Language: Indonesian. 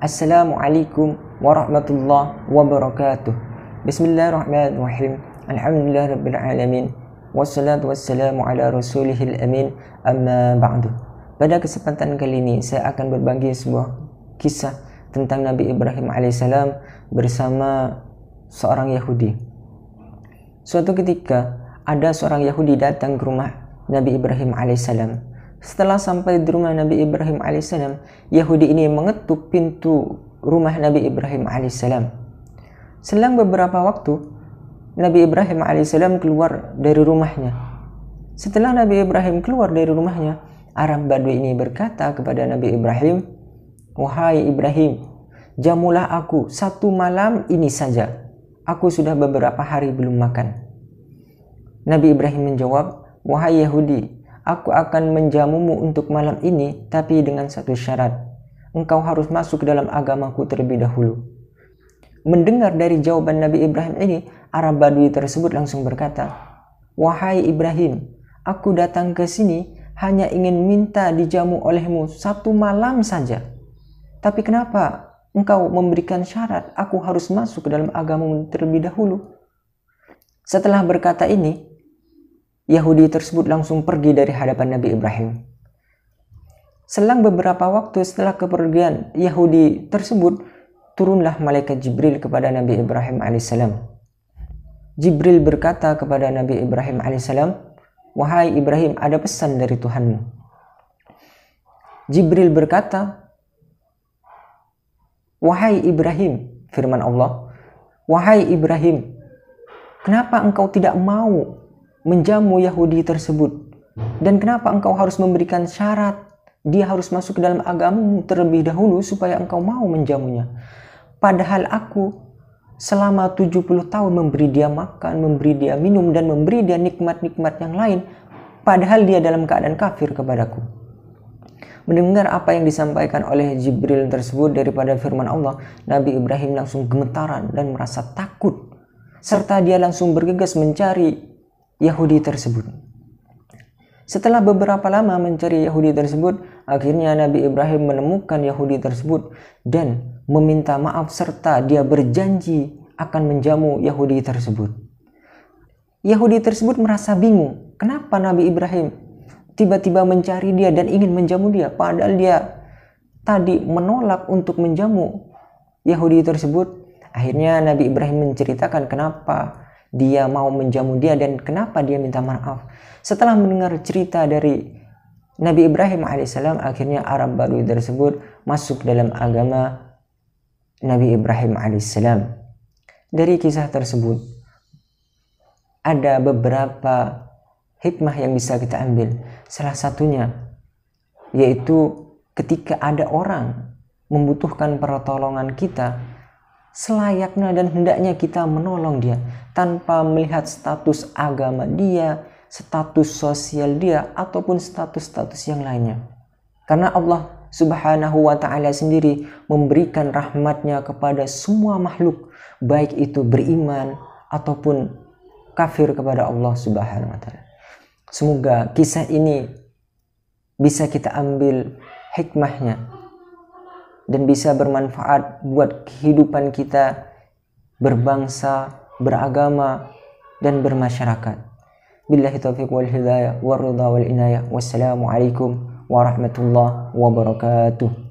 Assalamualaikum warahmatullahi wabarakatuh. Bismillahirrahmanirrahim. alamin. Wassalatu wassalamu ala rasulihil amin amma ba'du. Pada kesempatan kali ini saya akan berbagi sebuah kisah tentang Nabi Ibrahim alaihissalam bersama seorang Yahudi. Suatu ketika ada seorang Yahudi datang ke rumah Nabi Ibrahim alaihissalam setelah sampai di rumah Nabi Ibrahim alaihissalam, Yahudi ini mengetuk pintu rumah Nabi Ibrahim alaihissalam. Selang beberapa waktu, Nabi Ibrahim alaihissalam keluar dari rumahnya. Setelah Nabi Ibrahim keluar dari rumahnya, Arab Badui ini berkata kepada Nabi Ibrahim, "Wahai Ibrahim, jamulah aku satu malam ini saja. Aku sudah beberapa hari belum makan." Nabi Ibrahim menjawab, "Wahai Yahudi, Aku akan menjamumu untuk malam ini, tapi dengan satu syarat. Engkau harus masuk ke dalam agamaku terlebih dahulu. Mendengar dari jawaban Nabi Ibrahim ini, Arab Badui tersebut langsung berkata, Wahai Ibrahim, aku datang ke sini hanya ingin minta dijamu olehmu satu malam saja. Tapi kenapa engkau memberikan syarat aku harus masuk ke dalam agamamu terlebih dahulu? Setelah berkata ini, Yahudi tersebut langsung pergi dari hadapan Nabi Ibrahim. Selang beberapa waktu setelah kepergian Yahudi tersebut, turunlah malaikat Jibril kepada Nabi Ibrahim alaihissalam. Jibril berkata kepada Nabi Ibrahim alaihissalam, "Wahai Ibrahim, ada pesan dari Tuhanmu." Jibril berkata, "Wahai Ibrahim," firman Allah, "Wahai Ibrahim, kenapa engkau tidak mau menjamu Yahudi tersebut? Dan kenapa engkau harus memberikan syarat dia harus masuk ke dalam agamamu terlebih dahulu supaya engkau mau menjamunya? Padahal aku selama 70 tahun memberi dia makan, memberi dia minum dan memberi dia nikmat-nikmat yang lain padahal dia dalam keadaan kafir kepadaku. Mendengar apa yang disampaikan oleh Jibril tersebut daripada firman Allah, Nabi Ibrahim langsung gemetaran dan merasa takut serta dia langsung bergegas mencari Yahudi tersebut. Setelah beberapa lama mencari Yahudi tersebut, akhirnya Nabi Ibrahim menemukan Yahudi tersebut dan meminta maaf serta dia berjanji akan menjamu Yahudi tersebut. Yahudi tersebut merasa bingung, kenapa Nabi Ibrahim tiba-tiba mencari dia dan ingin menjamu dia padahal dia tadi menolak untuk menjamu Yahudi tersebut. Akhirnya Nabi Ibrahim menceritakan kenapa dia mau menjamu dia dan kenapa dia minta maaf. Setelah mendengar cerita dari Nabi Ibrahim alaihissalam akhirnya Arab baru tersebut masuk dalam agama Nabi Ibrahim alaihissalam. Dari kisah tersebut ada beberapa hikmah yang bisa kita ambil. Salah satunya yaitu ketika ada orang membutuhkan pertolongan kita, selayaknya dan hendaknya kita menolong dia tanpa melihat status agama dia, status sosial dia ataupun status-status yang lainnya. Karena Allah Subhanahu wa taala sendiri memberikan rahmatnya kepada semua makhluk, baik itu beriman ataupun kafir kepada Allah Subhanahu wa taala. Semoga kisah ini bisa kita ambil hikmahnya dan bisa bermanfaat buat kehidupan kita berbangsa, beragama, dan bermasyarakat. Billahi taufiq wal hidayah, warridha wal inayah. Wassalamualaikum warahmatullahi wabarakatuh.